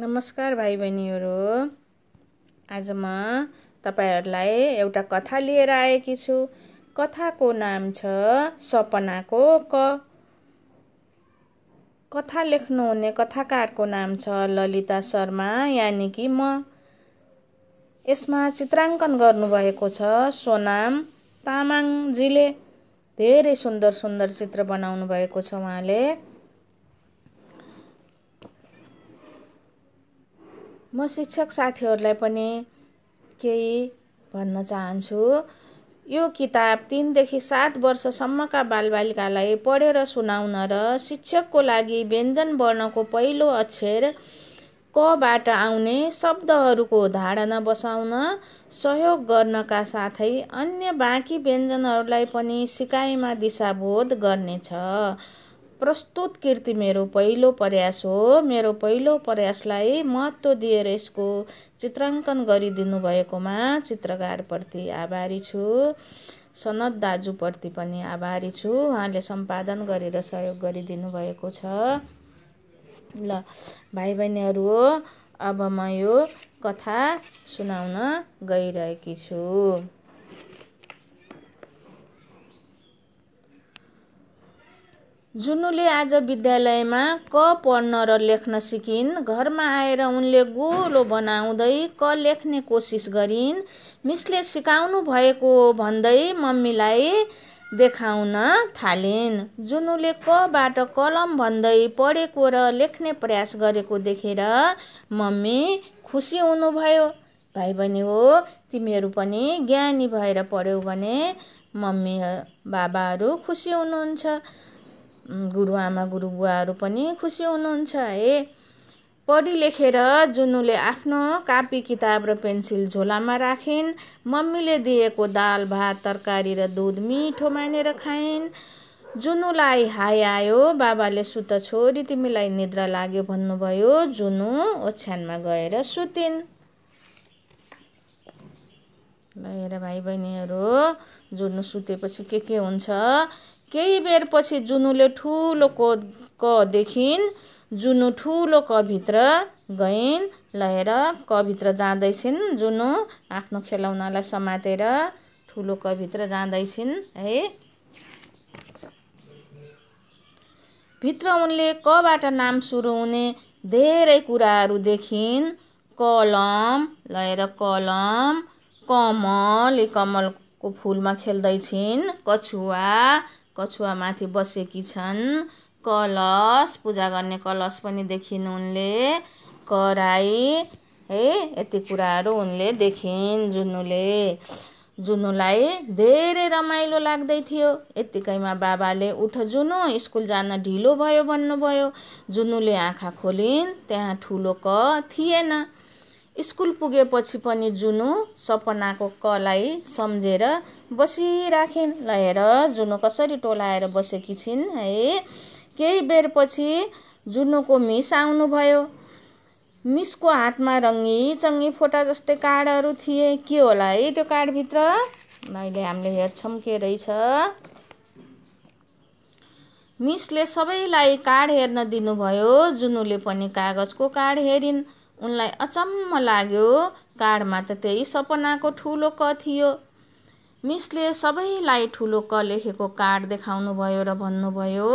नमस्कार भाइ बहिनीहरू आज म तपाईँहरूलाई एउटा कथा लिएर आएकी छु कथाको नाम छ सपनाको क कथा लेख्नुहुने कथाकारको नाम छ ललिता शर्मा यानि कि म यसमा चित्राङ्कन गर्नुभएको छ सोनाम तामाङजीले धेरै सुन्दर सुन्दर चित्र बनाउनु भएको छ उहाँले म शिक्षक साथीहरूलाई पनि केही भन्न चाहन्छु यो किताब तिनदेखि सात वर्षसम्मका बालबालिकालाई पढेर सुनाउन र शिक्षकको लागि व्यञ्जन वर्णको पहिलो अक्षर कबाट आउने शब्दहरूको धारणा बसाउन सहयोग गर्नका साथै अन्य बाँकी व्यञ्जनहरूलाई पनि सिकाइमा दिशाबोध गर्नेछ प्रस्तुत कृति मेरो पहिलो प्रयास हो मेरो पहिलो प्रयासलाई महत्त्व दिएर यसको चित्राङ्कन गरिदिनु भएकोमा चित्रकारप्रति आभारी छु सनद दाजुप्रति पनि आभारी छु उहाँले सम्पादन गरेर सहयोग गरिदिनु भएको छ ल भाइ बहिनीहरू हो अब म यो कथा सुनाउन गइरहेकी छु जुनुले आज विद्यालयमा क पढ्न र लेख्न सिकिन् घरमा आएर उनले गोलो बनाउँदै क लेख्ने कोसिस गरिन् मिसले सिकाउनु भएको भन्दै मम्मीलाई देखाउन थालिन् जुनुले कबाट कलम भन्दै पढेको र लेख्ने प्रयास गरेको देखेर मम्मी खुसी हुनुभयो भाइ बहिनी हो तिमीहरू पनि ज्ञानी भएर पढ्यौ भने मम्मी बाबाहरू खुसी हुनुहुन्छ गुरुआमा गुरुबुवाहरू पनि खुसी हुनुहुन्छ है पढी लेखेर जुनुले आफ्नो कापी किताब र पेन्सिल झोलामा राखिन् मम्मीले दिएको दाल भात तरकारी र दुध मिठो मानेर खाइन् जुनुलाई हाई आयो बाबाले सुत छोरी तिमीलाई निद्रा लाग्यो भन्नुभयो जुनु ओछ्यानमा गएर सुतिन् भएर भाइ बहिनीहरू जुनु सुतेपछि के के हुन्छ केही बेरपछि जुनुले ठुलो क देखिन् जुनु ठुलो क कभित्र गइन् क कभित्र जाँदैछिन् जुनु आफ्नो खेलौनालाई समातेर ठुलो कभित्र जाँदैछिन् है भित्र उनले कबाट नाम सुरु हुने धेरै कुराहरू देखिन् कलम लएर कलम कमल कमलको फुलमा खेल्दैछिन् कछुवा कछुवामाथि बसेकी छन् कलश पूजा गर्ने कलश पनि देखिन् उनले कराई है यति कुराहरू उनले देखिन् जुनुले जुनुलाई धेरै रमाइलो लाग्दै थियो यत्तिकैमा बाबाले उठ जुनु स्कुल जान ढिलो भयो भन्नुभयो जुनुले आँखा खोलिन् त्यहाँ ठुलो क थिएन स्कुल पुगेपछि पनि जुनु सपनाको कलाई सम्झेर बसिराखिन् ल हेर जुनु कसरी टोलाएर बसेकी छिन् है केही बेरपछि जुनुको मिस आउनुभयो मिसको हातमा रङ्गी चङ्गी फोटा जस्तै कार्डहरू थिए के होला है त्यो कार्डभित्र अहिले हामीले हेर्छौँ के रहेछ मिसले सबैलाई कार्ड हेर्न दिनुभयो जुनुले पनि कागजको कार्ड हेरिन् उनलाई अचम्म लाग्यो कार्डमा त त्यही सपनाको ठुलो क थियो मिसले सबैलाई ठुलो क लेखेको कार्ड देखाउनु भयो र भन्नुभयो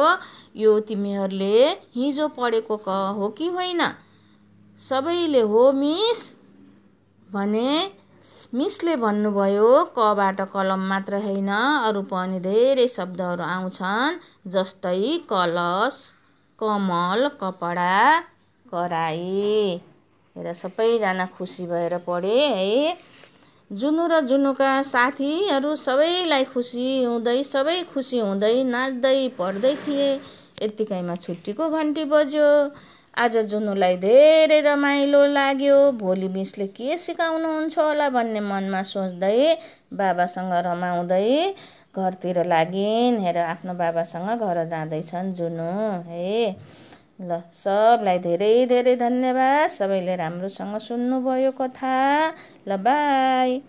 यो तिमीहरूले हिजो पढेको क हो कि होइन सबैले हो मिस भने मिसले भन्नुभयो कबाट कलम मात्र होइन अरू पनि धेरै शब्दहरू आउँछन् जस्तै कलस कमल कपडा कराई हेर सबैजना खुसी भएर पढे है जुनु र जुनुका साथीहरू सबैलाई खुसी हुँदै सबै खुसी हुँदै नाच्दै पढ्दै थिए यत्तिकैमा छुट्टीको घन्टी बज्यो आज जुनुलाई धेरै रमाइलो लाग्यो भोलि मिसले के सिकाउनुहुन्छ होला भन्ने मनमा सोच्दै बाबासँग रमाउँदै घरतिर लागिन् हेर आफ्नो बाबासँग घर जाँदैछन् जुनु है ल सबलाई धेरै धेरै धन्यवाद सबैले राम्रोसँग सुन्नुभयो कथा ल बाई